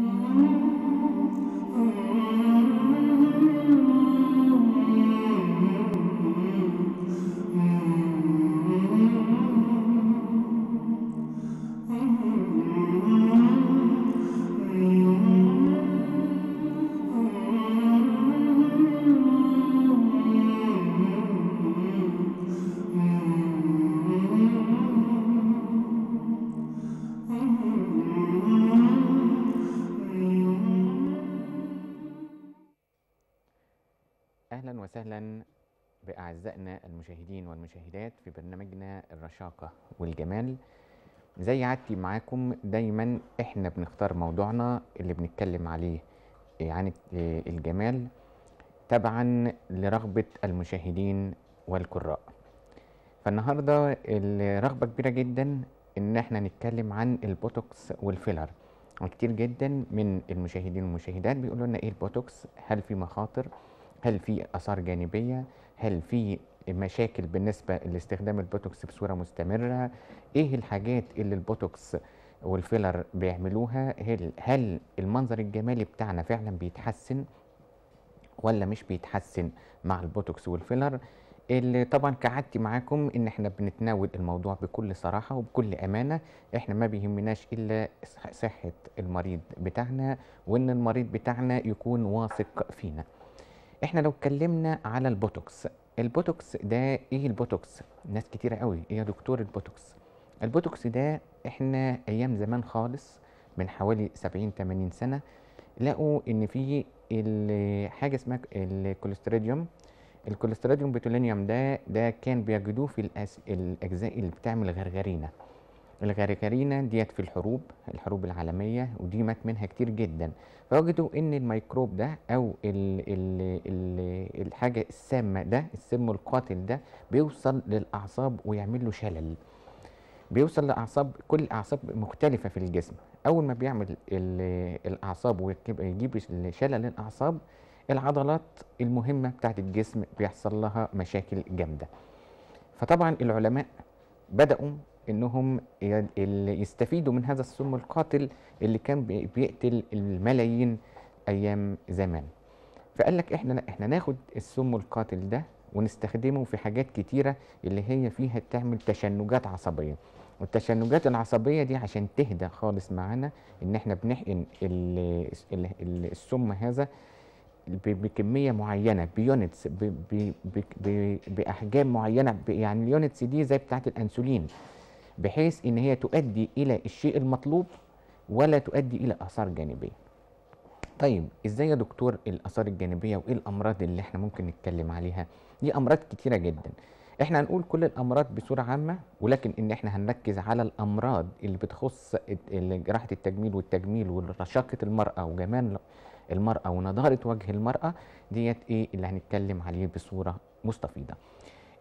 Mm-hmm. أعزائنا المشاهدين والمشاهدات في برنامجنا الرشاقة والجمال زي عادتي معاكم دايما احنا بنختار موضوعنا اللي بنتكلم عليه عن يعني الجمال تبعا لرغبة المشاهدين والقراء فالنهاردة الرغبة كبيرة جدا ان احنا نتكلم عن البوتوكس والفيلر وكتير جدا من المشاهدين والمشاهدات بيقولوا لنا ايه البوتوكس هل في مخاطر هل في اثار جانبيه هل في مشاكل بالنسبه لاستخدام البوتوكس بصوره مستمره ايه الحاجات اللي البوتوكس والفيلر بيعملوها هل هل المنظر الجمالي بتاعنا فعلا بيتحسن ولا مش بيتحسن مع البوتوكس والفيلر اللي طبعا كعادتي معاكم ان احنا بنتناول الموضوع بكل صراحه وبكل امانه احنا ما بيهمناش الا صحه المريض بتاعنا وان المريض بتاعنا يكون واثق فينا احنا لو اتكلمنا على البوتوكس البوتوكس ده ايه البوتوكس ناس كتيره قوي ايه يا دكتور البوتوكس البوتوكس ده احنا ايام زمان خالص من حوالي 70 80 سنه لقوا ان في حاجه اسمها الكوليستريديوم الكوليستريديوم بتولينيوم ده ده كان بيجدوه في الاجزاء اللي بتعمل غرغرينه الغرغرينا ديت في الحروب الحروب العالمية ودي مات منها كتير جدا فوجدوا ان الميكروب ده او الـ الـ الـ الحاجة السامة ده السم القاتل ده بيوصل للأعصاب ويعمل له شلل بيوصل لأعصاب كل أعصاب مختلفة في الجسم أول ما بيعمل الأعصاب ويجيب شلل الأعصاب العضلات المهمة بتاعت الجسم بيحصل لها مشاكل جامدة فطبعا العلماء بدأوا انهم يستفيدوا من هذا السم القاتل اللي كان بيقتل الملايين ايام زمان فقال لك احنا احنا ناخد السم القاتل ده ونستخدمه في حاجات كتيره اللي هي فيها تعمل تشنجات عصبيه والتشنجات العصبيه دي عشان تهدى خالص معانا ان احنا بنحقن السم هذا بكميه معينه بيونتس باحجام معينه يعني اليونتس دي زي بتاعه الانسولين بحيث ان هي تؤدي الى الشيء المطلوب ولا تؤدي الى اثار جانبيه طيب ازاي يا دكتور الاثار الجانبيه وايه الامراض اللي احنا ممكن نتكلم عليها دي امراض كتيره جدا احنا هنقول كل الامراض بصوره عامه ولكن ان احنا هنركز على الامراض اللي بتخص جراحه التجميل والتجميل ورشاقه المراه وجمال المراه ونضاره وجه المراه ديت ايه اللي هنتكلم عليه بصوره مستفيضه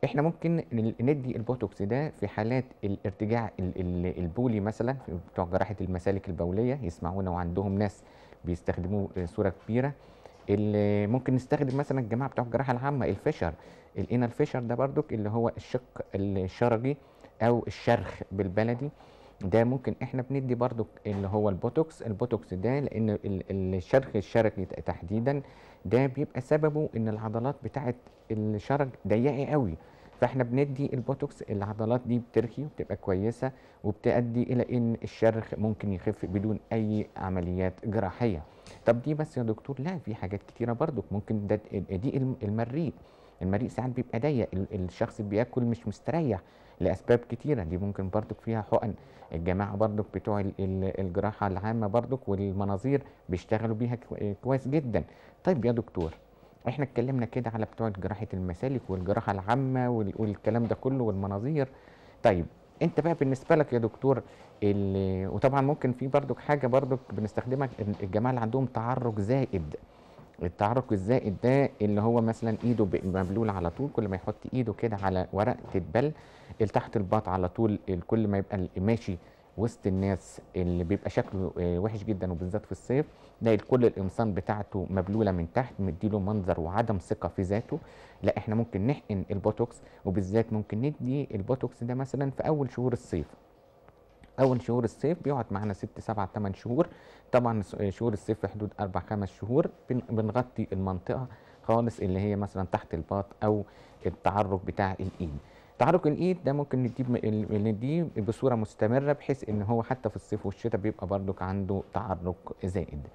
احنا ممكن ندي البوتوكس ده في حالات الارتجاع البولي مثلا بتوع جراحه المسالك البوليه يسمعونا وعندهم ناس بيستخدموه صوره كبيره اللي ممكن نستخدم مثلا الجماعه بتوع الجراحه العامه الفشر الانر فشر ده برضك اللي هو الشق الشرجي او الشرخ بالبلدي ده ممكن احنا بندي برضو اللي هو البوتوكس البوتوكس ده لان الشرخ الشركي تحديدا ده بيبقى سببه ان العضلات بتاعه الشرج ضيقه قوي فاحنا بندي البوتوكس العضلات دي بترخي وبتبقى كويسه وبتؤدي الى ان الشرخ ممكن يخف بدون اي عمليات جراحيه طب دي بس يا دكتور لا في حاجات كتيره برضو ممكن ده دي المريء المريء ساعات بيبقى ضيق الشخص بياكل مش مستريح لاسباب كتيره دي ممكن برضك فيها حقن الجماعه برضك بتوع الجراحه العامه برضك والمناظير بيشتغلوا بيها كويس جدا طيب يا دكتور احنا اتكلمنا كده على بتوع جراحه المسالك والجراحه العامه والكلام ده كله والمناظير طيب انت بقى بالنسبه لك يا دكتور وطبعا ممكن في برضك حاجه برضك بنستخدمها الجماعه اللي عندهم تعرج زائد التعرق الزائد ده اللي هو مثلا ايده مبلول على طول كل ما يحط ايده كده على ورق تتبل تحت الباط على طول كل ما يبقى ماشي وسط الناس اللي بيبقى شكله آه، وحش جدا وبالذات في الصيف تلاقي كل القمصان بتاعته مبلوله من تحت مديله منظر وعدم ثقه في ذاته لا احنا ممكن نحقن البوتوكس وبالذات ممكن ندي البوتوكس ده مثلا في اول شهور الصيف اول شهور الصيف بيقعد معانا 6 7 8 شهور طبعا شهور الصيف في حدود 4 5 شهور بنغطي المنطقه خالص اللي هي مثلا تحت الباط او التعرق بتاع الايد تعرق الايد ده ممكن نديه بصوره مستمره بحيث ان هو حتى في الصيف والشتاء بيبقى برضك عنده تعرق زائد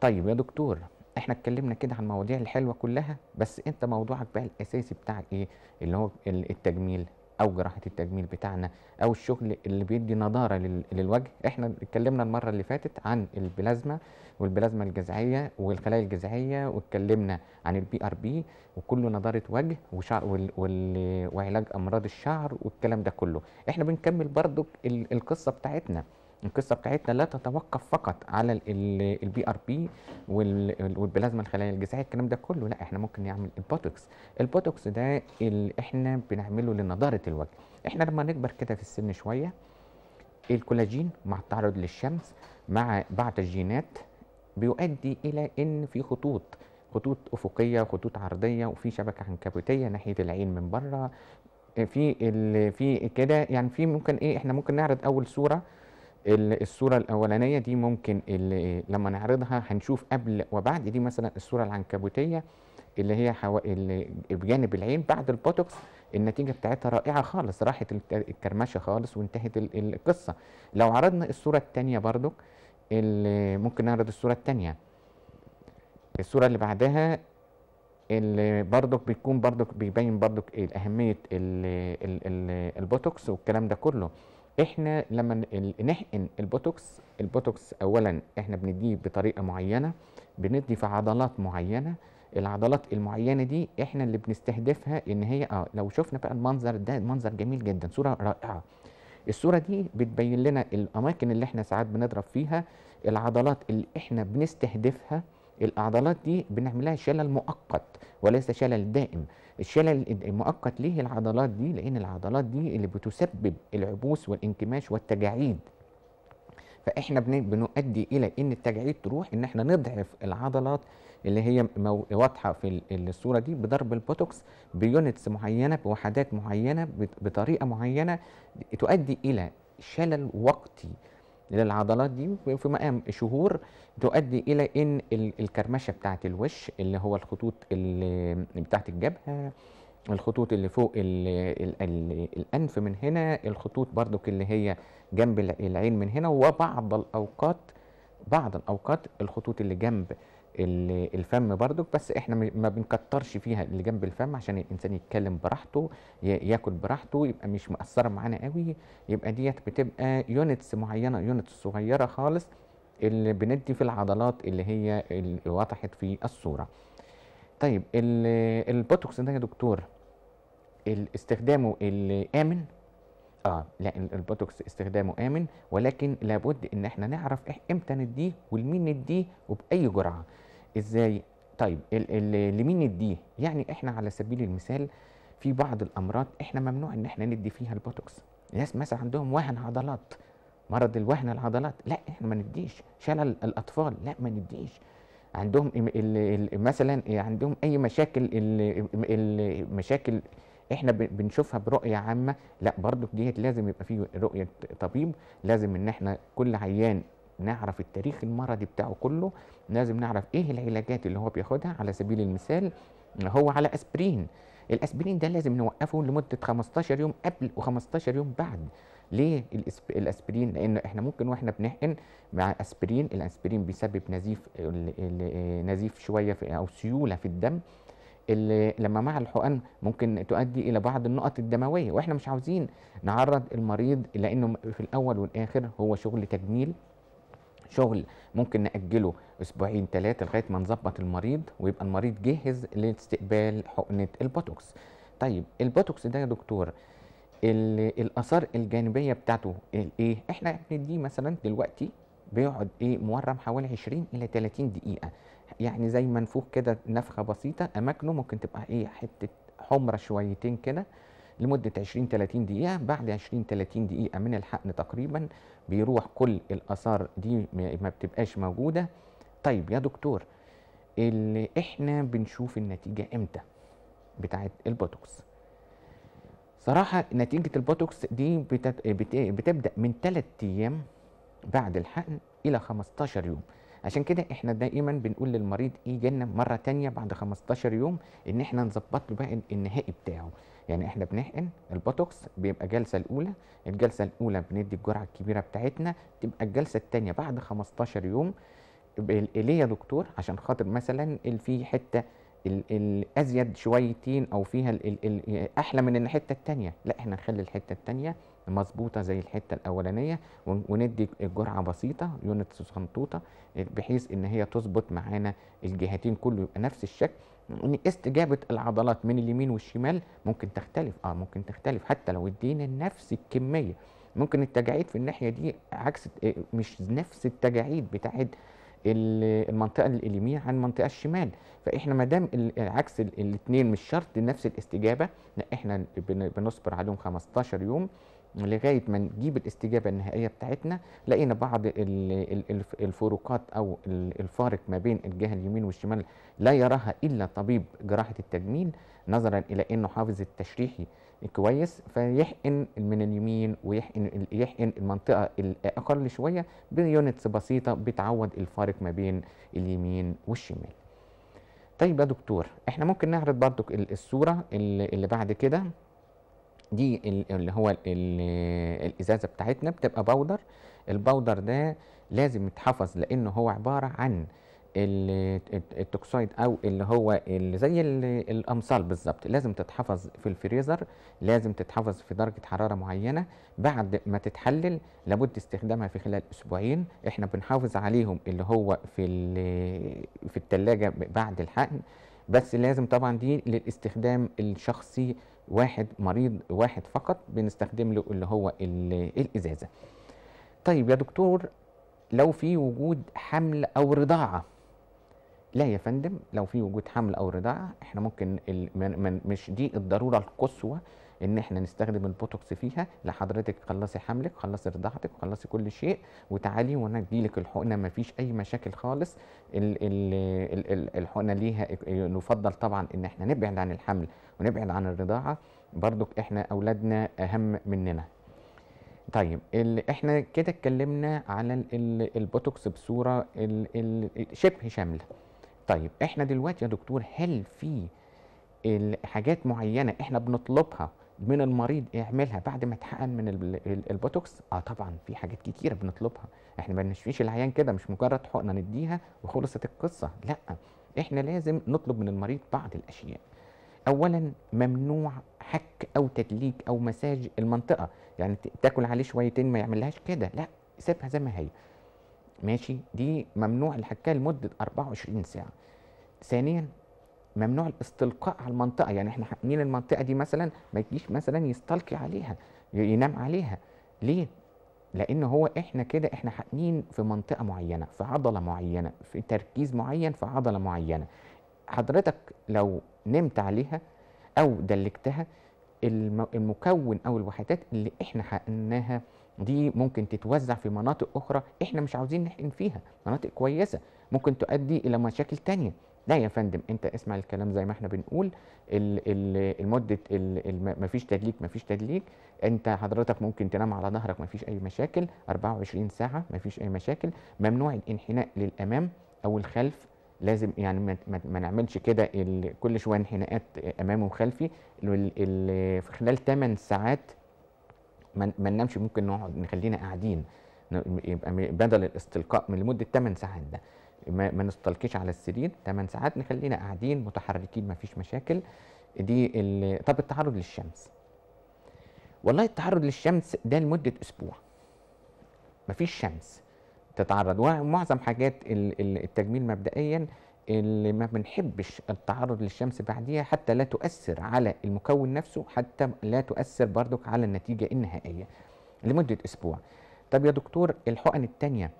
طيب يا دكتور احنا اتكلمنا كده عن المواضيع الحلوه كلها بس انت موضوعك بقى الاساسي بتاع ايه اللي هو التجميل او جراحه التجميل بتاعنا او الشغل اللي بيدي نضاره للوجه احنا اتكلمنا المره اللي فاتت عن البلازما والبلازما الجذعيه والخلايا الجذعيه واتكلمنا عن البي ار بي وكله نضاره وجه وشعر وال... وال... وعلاج امراض الشعر والكلام ده كله احنا بنكمل برضو القصه بتاعتنا القصه بتاعتنا لا تتوقف فقط على البي ار بي والبلازما الخلايا الجذعيه الكلام ده كله لا احنا ممكن نعمل البوتوكس البوتوكس ده اللي احنا بنعمله لنضاره الوجه احنا لما نكبر كده في السن شويه الكولاجين مع التعرض للشمس مع بعض الجينات بيؤدي الى ان في خطوط خطوط افقيه وخطوط عرضيه وفي شبكه عنكبوتيه ناحيه العين من بره في في كده يعني في ممكن ايه احنا ممكن نعرض اول صوره الصوره الاولانيه دي ممكن اللي لما نعرضها هنشوف قبل وبعد دي مثلا الصوره العنكبوتيه اللي هي حو... اللي بجانب العين بعد البوتوكس النتيجه بتاعتها رائعه خالص راحت الكرمشه خالص وانتهت القصه لو عرضنا الصوره التانية برضو اللي ممكن نعرض الصوره التانية الصوره اللي بعدها اللي برضك بيكون برضك بيبين برضك إيه، اهميه البوتوكس والكلام ده كله احنا لما نحقن البوتوكس البوتوكس اولا احنا بنديه بطريقه معينه بندي في عضلات معينه العضلات المعينه دي احنا اللي بنستهدفها ان هي اه لو شفنا بقى المنظر ده منظر جميل جدا صوره رائعه الصوره دي بتبين لنا الاماكن اللي احنا ساعات بنضرب فيها العضلات اللي احنا بنستهدفها العضلات دي بنعملها شلل مؤقت وليس شلل دائم الشلل المؤقت ليه العضلات دي لان العضلات دي اللي بتسبب العبوس والانكماش والتجاعيد فاحنا بنؤدي الى ان التجاعيد تروح ان احنا نضعف العضلات اللي هي واضحه في الصوره دي بضرب البوتوكس بيونتس معينه بوحدات معينه بطريقه معينه تؤدي الى شلل وقتي للعضلات دي في مقام شهور تؤدي الى ان الكرمشه بتاعت الوش اللي هو الخطوط اللي بتاعت الجبهه الخطوط اللي فوق الـ الـ الـ الانف من هنا الخطوط برضك اللي هي جنب العين من هنا وبعض الاوقات بعض الاوقات الخطوط اللي جنب الفم برضك بس احنا ما بنكترش فيها اللي جنب الفم عشان الانسان يتكلم براحته ياكل براحته يبقى مش مأثره معانا قوي يبقى ديت بتبقى يونتس معينه يونتس صغيره خالص اللي بندي في العضلات اللي هي اللي وضحت في الصوره طيب البوتوكس ده يا دكتور استخدامه الامن اه لا البوتوكس استخدامه امن ولكن لابد ان احنا نعرف امتى نديه ولمين نديه وباي جرعه ازاي طيب لمين نديه يعني احنا على سبيل المثال في بعض الامراض احنا ممنوع ان احنا ندي فيها البوتوكس ناس مثلا عندهم وهن عضلات مرض الوهن العضلات لا احنا ما نديش شلل الاطفال لا ما نديش عندهم مثلا إيه، عندهم اي مشاكل المشاكل احنا بنشوفها برؤيه عامه لا برضو ديت لازم يبقى فيه رؤيه طبيب لازم ان احنا كل عيان نعرف التاريخ المرضي بتاعه كله لازم نعرف ايه العلاجات اللي هو بياخدها على سبيل المثال هو على اسبرين الاسبرين ده لازم نوقفه لمده 15 يوم قبل و15 يوم بعد ليه الاسبرين لان احنا ممكن واحنا بنحقن مع اسبرين الاسبرين بيسبب نزيف نزيف شويه في او سيوله في الدم اللي لما مع الحقن ممكن تؤدي الى بعض النقط الدمويه واحنا مش عاوزين نعرض المريض لانه في الاول والاخر هو شغل تجميل شغل ممكن نأجله أسبوعين ثلاثة لغاية ما نظبط المريض ويبقى المريض جاهز لاستقبال حقنة البوتوكس طيب البوتوكس ده يا دكتور الآثار الجانبية بتاعته إيه؟ إحنا بنديه مثلا دلوقتي بيقعد إيه مورم حوالي 20 إلى 30 دقيقة يعني زي منفوخ كده نفخة بسيطة أماكنه ممكن تبقى إيه حتة حمرة شويتين كده لمده 20 30 دقيقه بعد 20 30 دقيقه من الحقن تقريبا بيروح كل الاثار دي ما بتبقاش موجوده طيب يا دكتور اللي احنا بنشوف النتيجه امتى بتاعه البوتوكس صراحه نتيجه البوتوكس دي بتبدا من 3 ايام بعد الحقن الى 15 يوم عشان كده احنا دائما بنقول للمريض يجي لنا مره تانية بعد 15 يوم ان احنا نظبط له بقى النهائي بتاعه يعني احنا بنحقن البوتوكس بيبقى جلسه الاولى الجلسه الاولى بندي الجرعه الكبيره بتاعتنا تبقى الجلسه الثانيه بعد 15 يوم ليه يا دكتور عشان خاطر مثلا في حته الازيد شويتين او فيها الـ الـ احلى من الحته الثانيه لا احنا نخلي الحته الثانيه مظبوطه زي الحته الاولانيه وندي الجرعه بسيطه يونت سنطوطه بحيث ان هي تظبط معانا الجهتين كله يبقى نفس الشكل استجابه العضلات من اليمين والشمال ممكن تختلف اه ممكن تختلف حتى لو ادينا نفس الكميه ممكن التجاعيد في الناحيه دي عكس آه، مش نفس التجاعيد بتاعت المنطقه اليمين عن المنطقه الشمال فاحنا ما دام عكس الاثنين مش شرط نفس الاستجابه لا احنا بنصبر عليهم 15 يوم لغايه ما نجيب الاستجابه النهائيه بتاعتنا لقينا بعض الفروقات او الفارق ما بين الجهه اليمين والشمال لا يراها الا طبيب جراحه التجميل نظرا الى انه حافظ التشريحي كويس فيحقن من اليمين ويحقن يحقن المنطقه الاقل شويه بيونتس بسيطه بتعوض الفارق ما بين اليمين والشمال طيب يا دكتور احنا ممكن نعرض برضو الصوره اللي بعد كده دي اللي هو الازازه بتاعتنا بتبقى بودر البودر ده لازم يتحفظ لانه هو عباره عن التوكسويد او اللي هو اللي زي الامصال بالظبط لازم تتحفظ في الفريزر لازم تتحفظ في درجه حراره معينه بعد ما تتحلل لابد استخدامها في خلال اسبوعين احنا بنحافظ عليهم اللي هو في في الثلاجه بعد الحقن بس لازم طبعا دي للاستخدام الشخصي واحد مريض واحد فقط بنستخدم له اللي هو الازازه طيب يا دكتور لو في وجود حمل او رضاعه لا يا فندم لو في وجود حمل او رضاعه احنا ممكن مش دي الضروره القصوى ان احنا نستخدم البوتوكس فيها لحضرتك خلصي حملك خلصي رضاعتك خلصي كل شيء وتعالي وانا اديلك الحقنه مفيش اي مشاكل خالص الحقنه ليها نفضل طبعا ان احنا نبعد عن الحمل ونبعد عن الرضاعه برضو احنا اولادنا اهم مننا طيب احنا كده اتكلمنا على البوتوكس بصوره شبه شامله طيب احنا دلوقتي يا دكتور هل في حاجات معينه احنا بنطلبها من المريض يعملها بعد ما اتحقن من البوتوكس اه طبعا في حاجات كتيره بنطلبها احنا ما بنشفيش العيان كده مش مجرد حقنه نديها وخلصت القصه لا احنا لازم نطلب من المريض بعض الاشياء اولا ممنوع حك او تدليك او مساج المنطقه يعني تاكل عليه شويتين ما يعملهاش كده لا سيبها زي ما هي ماشي دي ممنوع الحكايه لمده 24 ساعه ثانيا ممنوع الاستلقاء على المنطقه يعني احنا حاملين المنطقه دي مثلا ما يجيش مثلا يستلقي عليها ينام عليها ليه لان هو احنا كده احنا حاملين في منطقه معينه في عضله معينه في تركيز معين في عضله معينه حضرتك لو نمت عليها او دلكتها المكون او الوحدات اللي احنا حقناها دي ممكن تتوزع في مناطق اخرى احنا مش عاوزين نحقن فيها مناطق كويسه ممكن تؤدي الى مشاكل تانية لا يا فندم انت اسمع الكلام زي ما احنا بنقول المده مفيش تدليك مفيش تدليك انت حضرتك ممكن تنام على ظهرك مفيش اي مشاكل 24 ساعه مفيش اي مشاكل ممنوع الانحناء للامام او الخلف لازم يعني ما, ما نعملش كده كل شويه انحناءات امامي وخلفي في خلال 8 ساعات ما ننامش ممكن نقعد نخلينا قاعدين يبقى بدل الاستلقاء من لمده 8 ساعات ده ما نستلقيش على السرير 8 ساعات نخلينا قاعدين متحركين مفيش مشاكل دي طب التعرض للشمس والله التعرض للشمس ده لمده اسبوع مفيش شمس تتعرض ومعظم حاجات التجميل مبدئيا اللي ما بنحبش التعرض للشمس بعديها حتى لا تؤثر على المكون نفسه حتى لا تؤثر برضك على النتيجه النهائيه لمده اسبوع طب يا دكتور الحقن الثانيه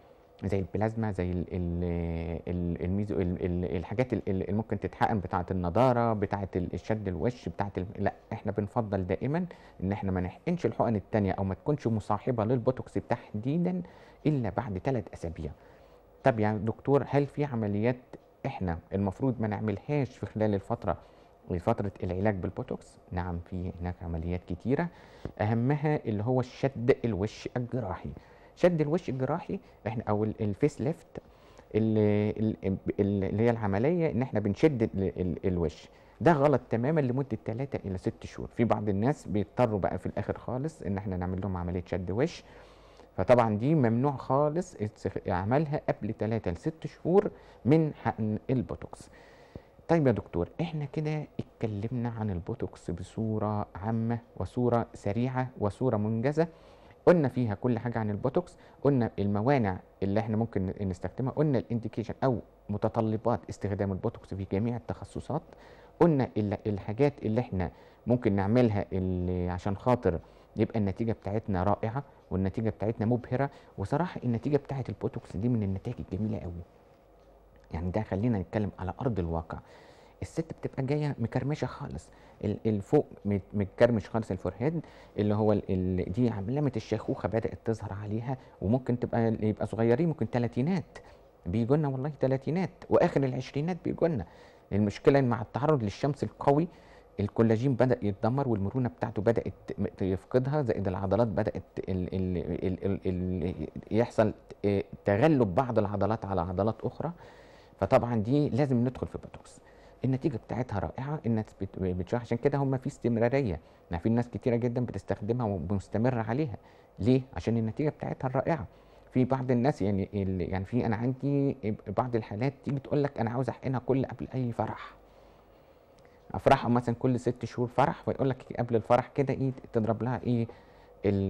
زي البلازما زي الـ الـ الميزو الـ الحاجات اللي ممكن تتحقن بتاعه النضاره بتاعه الشد الوش بتاعه لا احنا بنفضل دائما ان احنا ما نحقنش الحقن الثانيه او ما تكونش مصاحبه للبوتوكس تحديدا الا بعد ثلاث اسابيع طب يا يعني دكتور هل في عمليات احنا المفروض ما نعملهاش في خلال الفتره لفترة العلاج بالبوتوكس نعم في هناك عمليات كتيرة أهمها اللي هو الشد الوش الجراحي شد الوش الجراحي احنا او الفيس ليفت اللي, هي العمليه ان احنا بنشد الوش ده غلط تماما لمده 3 الى 6 شهور في بعض الناس بيضطروا بقى في الاخر خالص ان احنا نعمل لهم عمليه شد وش فطبعا دي ممنوع خالص عملها قبل 3 ل 6 شهور من حقن البوتوكس طيب يا دكتور احنا كده اتكلمنا عن البوتوكس بصوره عامه وصوره سريعه وصوره منجزه قلنا فيها كل حاجه عن البوتوكس قلنا الموانع اللي احنا ممكن نستخدمها قلنا الانديكيشن او متطلبات استخدام البوتوكس في جميع التخصصات قلنا الحاجات اللي احنا ممكن نعملها اللي عشان خاطر يبقى النتيجه بتاعتنا رائعه والنتيجه بتاعتنا مبهره وصراحه النتيجه بتاعت البوتوكس دي من النتائج الجميله قوي يعني ده خلينا نتكلم على ارض الواقع الست بتبقى جايه مكرمشه خالص الفوق متكرمش خالص الفورهيد اللي هو دي علامه الشيخوخه بدات تظهر عليها وممكن تبقى يبقى صغيرين ممكن ثلاثينات بيجوا لنا والله ثلاثينات واخر العشرينات بيجوا لنا المشكله مع التعرض للشمس القوي الكولاجين بدا يتدمر والمرونه بتاعته بدات يفقدها زائد العضلات بدات الـ الـ الـ الـ الـ يحصل تغلب بعض العضلات على عضلات اخرى فطبعا دي لازم ندخل في بوتوكس النتيجه بتاعتها رائعه الناس بتشوف عشان كده هم في استمراريه احنا يعني في ناس كتيره جدا بتستخدمها ومستمره عليها ليه عشان النتيجه بتاعتها الرائعه في بعض الناس يعني يعني في انا عندي بعض الحالات تيجي تقول لك انا عاوز احقنها كل قبل اي فرح افرحها مثلا كل ست شهور فرح ويقول لك قبل الفرح كده ايه تضرب لها ايه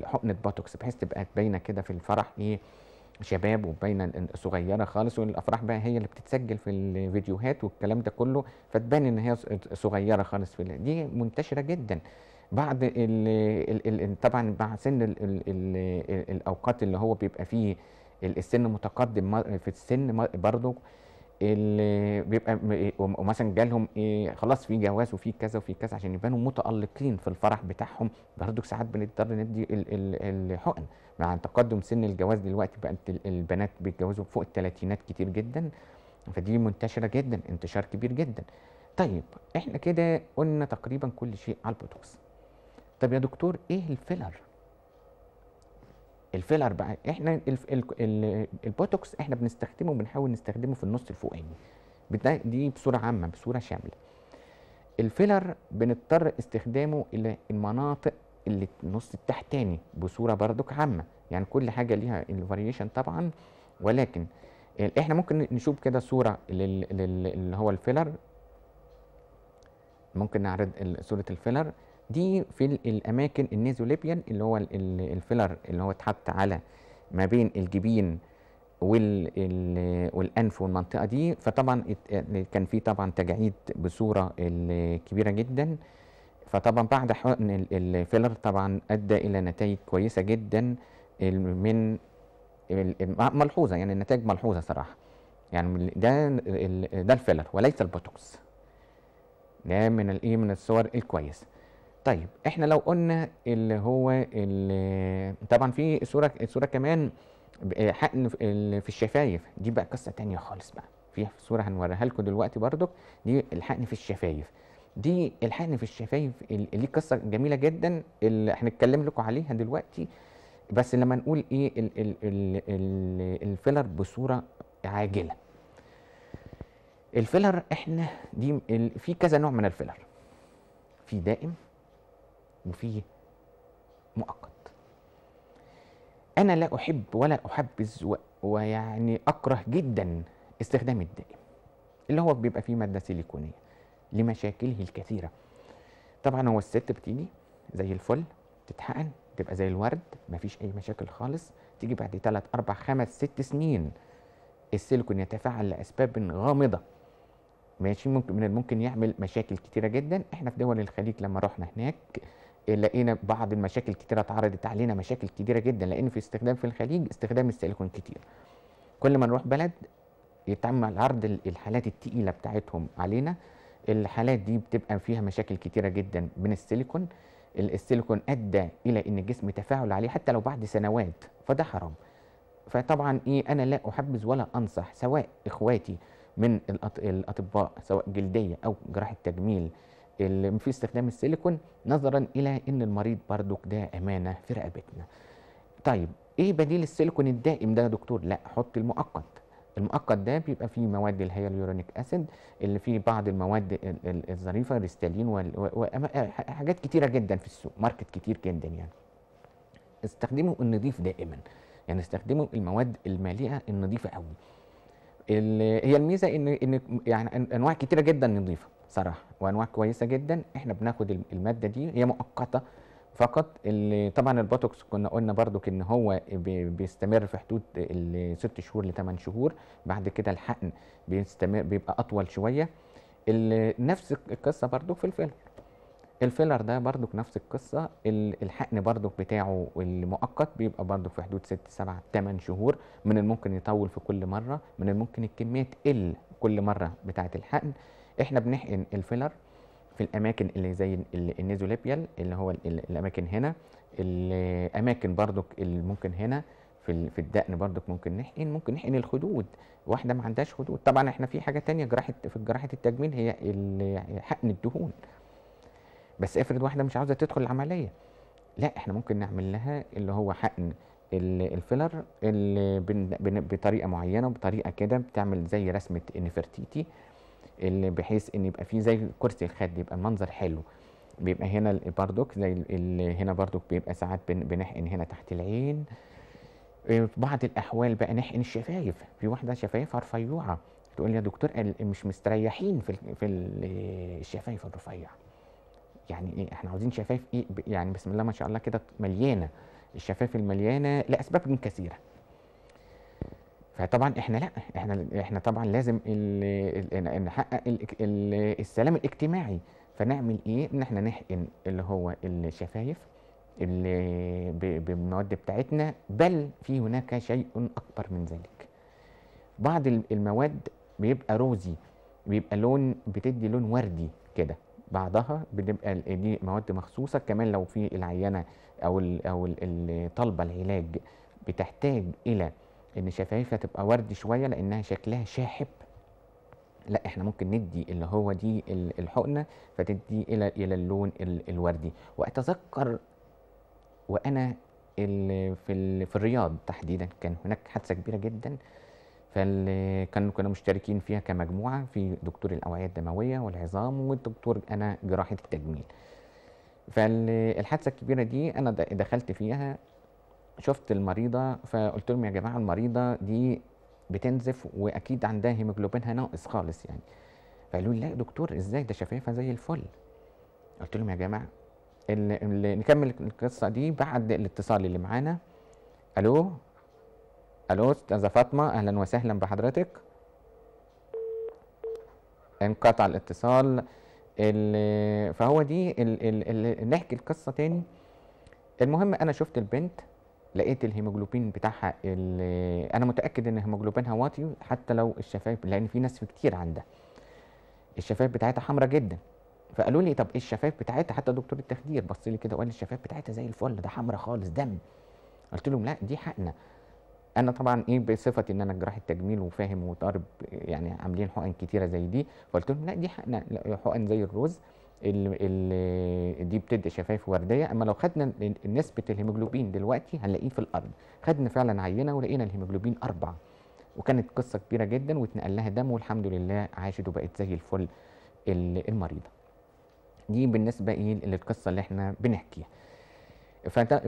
حقنه بوتوكس بحيث تبقى باينه كده في الفرح ايه شباب وباينه صغيره خالص والافراح بقى هي اللي بتتسجل في الفيديوهات والكلام ده كله فتبان ان هي صغيره خالص في دي منتشره جدا بعد الـ الـ الـ طبعا مع سن الـ الـ الـ الاوقات اللي هو بيبقى فيه السن متقدم في السن برضه اللي بيبقى إيه، ومثلا جالهم ايه خلاص في جواز وفي كذا وفي كذا عشان يبانوا متالقين في الفرح بتاعهم برضك ساعات بنضطر ندي الحقن مع تقدم سن الجواز دلوقتي بقت البنات بيتجوزوا فوق الثلاثينات كتير جدا فدي منتشره جدا انتشار كبير جدا طيب احنا كده قلنا تقريبا كل شيء على البوتوكس طب يا دكتور ايه الفيلر الفيلر بقى احنا البوتوكس احنا بنستخدمه بنحاول نستخدمه في النص الفوقاني دي بصوره عامه بصوره شامله الفيلر بنضطر استخدامه الى المناطق اللي النص التحتاني بصوره برضك عامه يعني كل حاجه ليها الفاريشن طبعا ولكن احنا ممكن نشوف كده صوره اللي هو الفيلر ممكن نعرض صوره الفيلر دي في الاماكن النيزوليبيان اللي هو الفيلر اللي هو اتحط على ما بين الجبين والانف والمنطقه دي فطبعا كان في طبعا تجاعيد بصوره كبيره جدا فطبعا بعد حقن الفيلر طبعا ادى الى نتائج كويسه جدا من ملحوظه يعني النتائج ملحوظه صراحه يعني ده ده الفيلر وليس البوتوكس ده من الايه من الصور الكويسه طيب احنا لو قلنا اللي هو اللي طبعا في صوره الصوره كمان آه، حقن في الشفايف دي بقى قصه تانية خالص بقى في صوره هنوريها لكم دلوقتي برضك دي الحقن في الشفايف دي الحقن في الشفايف ليه قصه جميله جدا اللي هنتكلم لكم عليها دلوقتي بس لما نقول ايه الـ الـ الـ الـ الفيلر بصوره عاجله الفيلر احنا دي في كذا نوع من الفيلر في دائم وفيه مؤقت أنا لا أحب ولا أحبذ ويعني أكره جدا استخدام الدائم اللي هو بيبقى فيه مادة سيليكونية لمشاكله الكثيرة طبعا هو الست بتيجي زي الفل تتحقن تبقى زي الورد مفيش أي مشاكل خالص تيجي بعد 3 أربع خمس ست سنين السيليكون يتفاعل لأسباب غامضة ماشي ممكن من الممكن يعمل مشاكل كتيرة جدا احنا في دول الخليج لما رحنا هناك لقينا بعض المشاكل كتيرة اتعرضت علينا مشاكل كتيرة جدا لأن في استخدام في الخليج استخدام السيليكون كتير كل ما نروح بلد يتعمل عرض الحالات التقيلة بتاعتهم علينا الحالات دي بتبقى فيها مشاكل كتيرة جدا من السيليكون السيليكون أدى إلى إن الجسم تفاعل عليه حتى لو بعد سنوات فده حرام فطبعا إيه أنا لا أحبذ ولا أنصح سواء إخواتي من الأطباء سواء جلدية أو جراحة تجميل اللي في استخدام السيليكون نظرا الى ان المريض برضك ده امانه في رقبتنا. طيب ايه بديل السيليكون الدائم ده يا دكتور؟ لا حط المؤقت. المؤقت ده بيبقى فيه مواد الهيالورونيك اسيد اللي فيه بعض المواد الظريفه ريستالين وحاجات أه، كتيره جدا في السوق ماركت كتير جدا يعني. استخدموا النظيف دائما يعني استخدموا المواد المالئه النظيفه قوي. هي الميزه ان ان يعني انواع كتيره جدا نظيفه. صراحه وانواع كويسه جدا احنا بناخد الماده دي هي مؤقته فقط اللي طبعا البوتوكس كنا قلنا برضك ان هو بيستمر في حدود الست شهور لثمان شهور بعد كده الحقن بيستمر بيبقى اطول شويه نفس القصه برضك في الفيلر الفيلر ده برضك نفس القصه الحقن برضك بتاعه المؤقت بيبقى برضك في حدود 6 7 8 شهور من الممكن يطول في كل مره من الممكن الكميه تقل كل مره بتاعه الحقن احنا بنحقن الفيلر في الاماكن اللي زي النيزوليبيال اللي هو الاماكن هنا الاماكن برضك اللي ممكن هنا في في الدقن برضك ممكن نحقن ممكن نحقن الخدود واحده ما عندهاش خدود طبعا احنا في حاجه ثانيه جراحه في جراحه التجميل هي حقن الدهون بس افرض واحده مش عاوزه تدخل العمليه لا احنا ممكن نعمل لها اللي هو حقن الفيلر اللي بطريقه معينه وبطريقه كده بتعمل زي رسمه انفرتيتي اللي بحيث ان يبقى فيه زي كرسي الخد يبقى المنظر حلو بيبقى هنا بردك زي اللي هنا بردك بيبقى ساعات بنحقن هنا تحت العين آه، في بعض الاحوال بقى نحقن الشفايف في واحده شفايفها رفيعه تقول لي يا دكتور مش مستريحين في في الشفايف الرفيعه يعني ايه احنا عاوزين شفايف ايه يعني بسم الله ما شاء الله كده مليانه الشفايف المليانه لاسباب كثيره فطبعا احنا لا احنا احنا طبعا لازم نحقق السلام الاجتماعي فنعمل ايه ان احنا نحقن اللي هو الشفايف اللي بالمواد بتاعتنا بل في هناك شيء اكبر من ذلك بعض المواد بيبقى روزي بيبقى لون بتدي لون وردي كده بعضها بتبقى دي مواد مخصوصه كمان لو في العينه او او الطلبه العلاج بتحتاج الى ان شفايفها تبقى وردي شويه لانها شكلها شاحب لا احنا ممكن ندي اللي هو دي الحقنه فتدي الى الى اللون الوردي واتذكر وانا في في الرياض تحديدا كان هناك حادثه كبيره جدا فكانوا كنا مشتركين فيها كمجموعه في دكتور الاوعيه الدمويه والعظام والدكتور انا جراحه التجميل فالحادثه الكبيره دي انا دخلت فيها شفت المريضه فقلت لهم يا جماعه المريضه دي بتنزف واكيد عندها هيموجلوبينها ناقص خالص يعني فقالوا لي لا يا دكتور ازاي ده شفافه زي الفل قلت لهم يا جماعه اللي, اللي نكمل القصه دي بعد الاتصال اللي معانا الو الو استاذه فاطمه اهلا وسهلا بحضرتك انقطع الاتصال فهو دي ال ال ال نحكي القصه تاني المهم انا شفت البنت لقيت الهيموجلوبين بتاعها انا متاكد ان هيموجلوبينها واطي حتى لو الشفايف لان في ناس كتير عندها الشفايف بتاعتها حمراء جدا فقالوا لي طب إيه الشفايف بتاعتها حتى دكتور التخدير بص لي كده وقال الشفايف بتاعتها زي الفل ده حمراء خالص دم قلت لهم لا دي حقنه انا طبعا ايه بصفتي ان انا جراح التجميل وفاهم وطارب يعني عاملين حقن كتيره زي دي فقلت لهم لا دي حقنه حقن زي الرز دي بتدي شفايف ورديه اما لو خدنا نسبه الهيموجلوبين دلوقتي هنلاقيه في الارض خدنا فعلا عينه ولقينا الهيموجلوبين أربعة وكانت قصه كبيره جدا واتنقل لها دم والحمد لله عاشت وبقت زي الفل المريضه دي بالنسبه ايه للقصه اللي احنا بنحكيها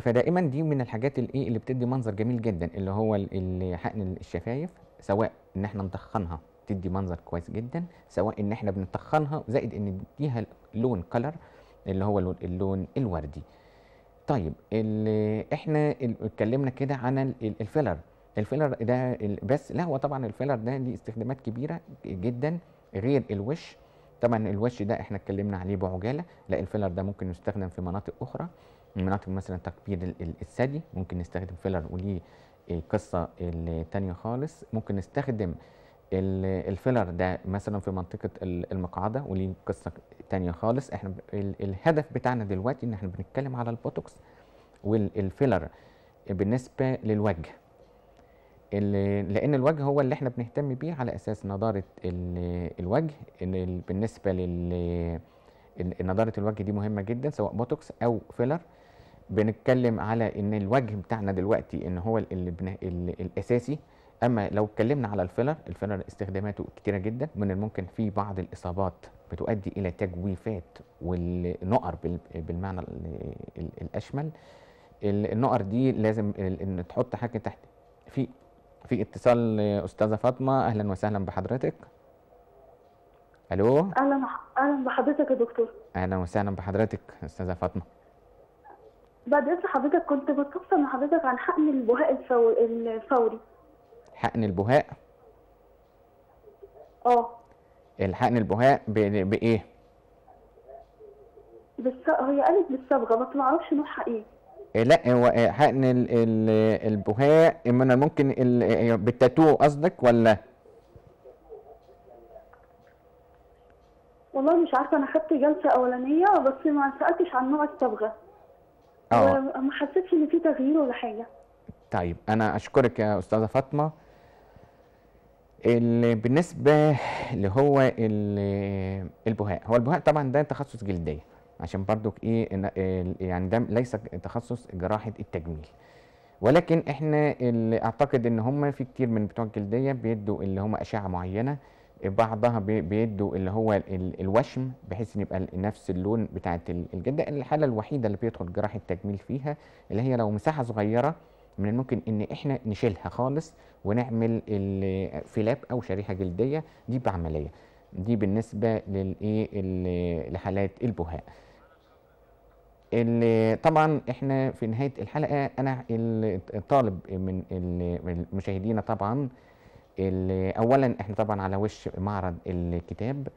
فدائما دي من الحاجات الايه اللي بتدي منظر جميل جدا اللي هو حقن الشفايف سواء ان احنا نطخنها بتدي منظر كويس جدا سواء ان احنا بنتخنها زائد ان نديها لون كلر اللي هو اللون الوردي طيب احنا اتكلمنا كده عن الفيلر الفيلر ده بس لا هو طبعا الفيلر ده ليه استخدامات كبيره جدا غير الوش طبعا الوش ده احنا اتكلمنا عليه بعجاله لا الفيلر ده ممكن يستخدم في مناطق اخرى مناطق مثلا تكبير الثدي ممكن نستخدم فيلر وليه آه، قصه تانية خالص ممكن نستخدم الفيلر ده مثلا في منطقه المقعده وليه قصه تانية خالص احنا الهدف بتاعنا دلوقتي ان احنا بنتكلم على البوتوكس والفيلر بالنسبه للوجه لان الوجه هو اللي احنا بنهتم بيه على اساس نضاره الوجه بالنسبه لل نضاره الوجه دي مهمه جدا سواء بوتوكس او فيلر بنتكلم على ان الوجه بتاعنا دلوقتي ان هو اللي الاساسي اما لو اتكلمنا على الفيلر الفيلر استخداماته كتيره جدا من الممكن في بعض الاصابات بتؤدي الى تجويفات والنقر بالمعنى الاشمل النقر دي لازم ان تحط حاجه تحت في في اتصال استاذه فاطمه اهلا وسهلا بحضرتك الو اهلا اهلا بحضرتك يا دكتور اهلا وسهلا بحضرتك استاذه فاطمه بعد اذن حضرتك كنت بتفصل مع حضرتك عن حقن البهاء الفوري حقن البهاء اه الحقن البهاء بايه بالس... هي قالت بالصبغه بس ما اعرفش نوعها إيه. ايه لا هو حقن البهاء من ممكن بالتاتو قصدك ولا والله مش عارفه انا خدت جلسه اولانيه بس ما سالتش عن نوع الصبغه اه ما حسيتش ان في تغيير ولا حاجه طيب انا اشكرك يا استاذه فاطمه بالنسبه اللي هو البهاء هو البهاء طبعا ده تخصص جلديه عشان برضو ايه يعني ده ليس تخصص جراحه التجميل ولكن احنا اللي اعتقد ان هم في كتير من بتوع الجلديه بيدوا اللي هم اشعه معينه بعضها بيدوا اللي هو الوشم بحيث ان يبقى نفس اللون بتاعت الجلدة الحاله الوحيده اللي بيدخل جراحه تجميل فيها اللي هي لو مساحه صغيره من الممكن ان احنا نشيلها خالص ونعمل الفلاب او شريحه جلديه دي بعمليه دي بالنسبه للايه لحالات البهاء طبعا احنا في نهايه الحلقه انا الطالب من مشاهدينا طبعا اولا احنا طبعا على وش معرض الكتاب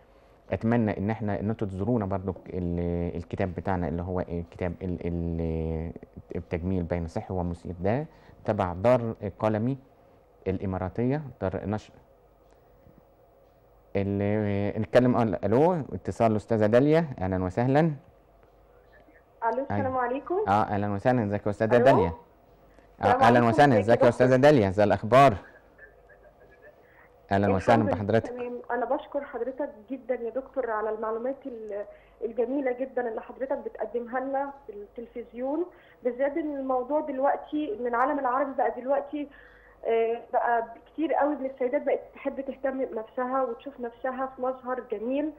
اتمنى ان احنا ان انتوا تزورونا برضو الكتاب بتاعنا اللي هو إيه، الكتاب التجميل بين صحي ومسير ده تبع دار القلمي الاماراتيه دار نشر اللي نتكلم أه، الو اتصال الاستاذه داليا اهلا وسهلا الو السلام عليكم اه اهلا وسهلا ازيك يا استاذه داليا أه، اهلا وسهلا ازيك يا استاذه داليا ازي الاخبار اهلا وسهلا بحضرتك انا بشكر حضرتك جدا يا دكتور على المعلومات الجميله جدا اللي حضرتك بتقدمها لنا في التلفزيون بالذات ان الموضوع دلوقتي ان العالم العربي بقى دلوقتي آه، بقى كتير قوي من السيدات بقت تحب تهتم بنفسها وتشوف نفسها في مظهر جميل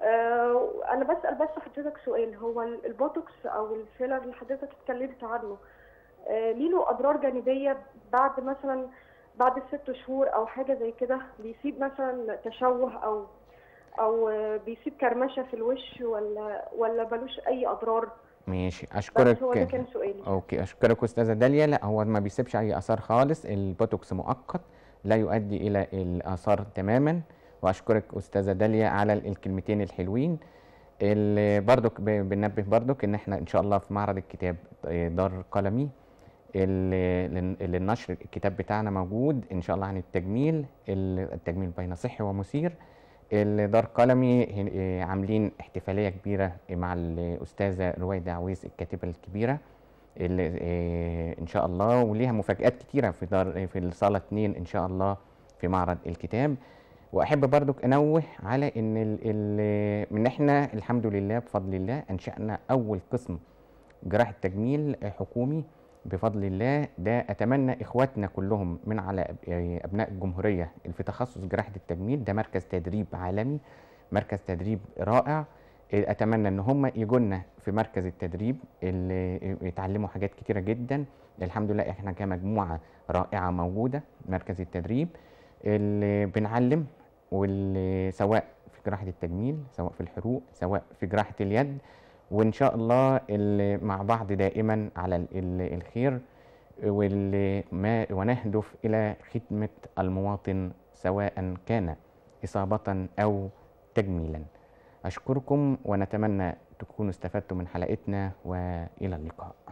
آه، انا بسال بس حضرتك سؤال هو البوتوكس او الفيلر اللي حضرتك اتكلمت عنه آه، ليه له اضرار جانبيه بعد مثلا بعد ست شهور او حاجه زي كده بيسيب مثلا تشوه او او بيسيب كرمشه في الوش ولا ولا ملوش اي اضرار ماشي اشكرك هو ده كان سؤالي اوكي اشكرك استاذه داليا لا هو ما بيسيبش اي اثار خالص البوتوكس مؤقت لا يؤدي الى الاثار تماما واشكرك استاذه داليا على الكلمتين الحلوين اللي برضك بننبه برضك ان احنا ان شاء الله في معرض الكتاب آه، دار قلمي اللي النشر الكتاب بتاعنا موجود ان شاء الله عن التجميل التجميل بين صحي ومثير دار قلمي إيه، عاملين احتفاليه كبيره مع الاستاذه رويده عويس الكاتبه الكبيره اللي إيه، ان شاء الله وليها مفاجات كتيره في دار في الصاله 2 ان شاء الله في معرض الكتاب واحب برضك انوه على ان ال من احنا الحمد لله بفضل الله انشانا اول قسم جراحه تجميل حكومي بفضل الله ده اتمنى اخواتنا كلهم من على يعني ابناء الجمهوريه اللي في تخصص جراحه التجميل ده مركز تدريب عالمي مركز تدريب رائع اتمنى ان هم يجونا في مركز التدريب اللي يتعلموا حاجات كتيره جدا الحمد لله احنا كمجموعه رائعه موجوده مركز التدريب اللي بنعلم واللي سواء في جراحه التجميل سواء في الحروق سواء في جراحه اليد وان شاء الله اللي مع بعض دائما على الخير واللي ما ونهدف الى خدمه المواطن سواء كان اصابه او تجميلا اشكركم ونتمنى تكونوا استفدتم من حلقتنا والى اللقاء